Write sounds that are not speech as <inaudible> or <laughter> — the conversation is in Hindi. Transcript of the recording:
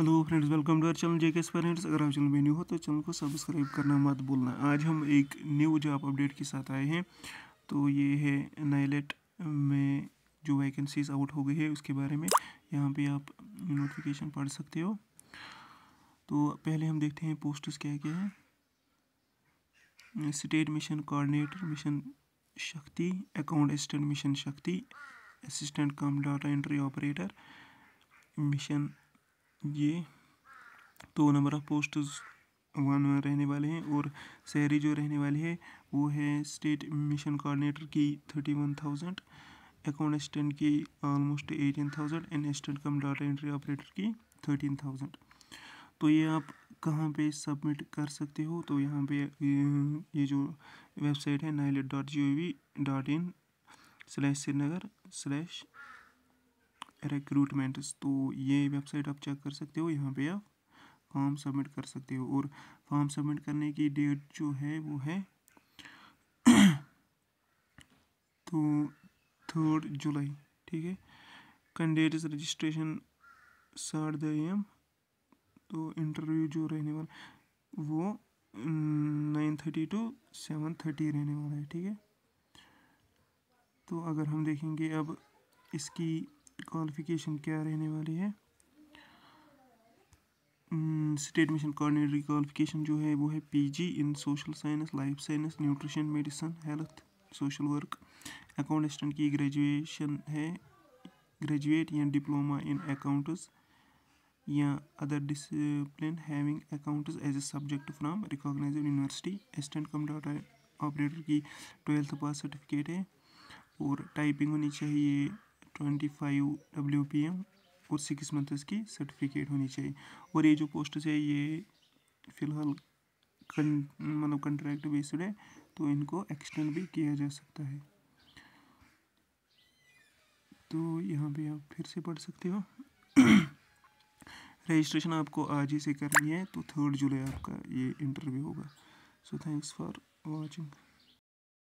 hello friends welcome to our channel JK friends अगर आप चैनल में न्यू हो तो चैनल को सब्सक्राइब करना मत भूलना आज हम एक न्यू जॉब अपडेट के साथ आए हैं तो ये है नाइलेट में जो वैकेंसीज आउट हो गई है उसके बारे में यहाँ पे आप नोटिफिकेशन पढ़ सकते हो तो पहले हम देखते हैं पोस्टस क्या क्या है state mission coordinator mission Shakti account assistant mission Shakti assistant cum data entry operator mission ये दो नंबर ऑफ पोस्ट वन रहने वाले हैं और शहरी जो रहने वाली है वो है स्टेट मिशन कोऑर्डिनेटर की thirty one thousand account assistant की almost eighteen thousand and assistant cum data entry operator की थर्टीन थाउजेंड तो ये आप कहाँ पे सबमिट कर सकते हो तो यहाँ पे ये जो वेबसाइट है NIELIT dot G O V dot in slash Srinagar slash recruitments तो ये वेबसाइट आप चेक कर सकते हो यहाँ पे आप फॉर्म सबमिट कर सकते हो और फॉर्म सबमिट करने की डेट जो है वो है <clears throat> तो थर्ड जुलाई ठीक है कैंडिडेट रजिस्ट्रेशन साठ द एम तो इंटरव्यू जो रहने वाला वो nine thirty to seven thirty रहने वाला है ठीक है तो अगर हम देखेंगे अब इसकी क्वालिफिकेशन क्या रहने वाली है स्टेट मिशन कोऑर्डिनेटर की क्वालिफिकेशन जो है वो है PG in social science life science nutrition medicine health social work account की ग्रेजुएशन है ग्रेजुएट या डिप्लोमा इन अकाउंट्स या other discipline having accounts as a subject from recognise university assistant cum data operator की ट्वेल्थ पास सर्टिफिकेट है और टाइपिंग होनी चाहिए twenty five W P M और सिक्स मंथ्स की सर्टिफिकेट होनी चाहिए और ये जो पोस्ट है ये फ़िलहाल मतलब कंट्रैक्ट बेस्ड है तो इनको एक्सटेंड भी किया जा सकता है तो यहाँ पे आप फिर से पढ़ सकते हो रजिस्ट्रेशन आपको आज ही से करनी है तो थर्ड जुलाई आपका ये इंटरव्यू होगा सो थैंक्स फॉर वॉचिंग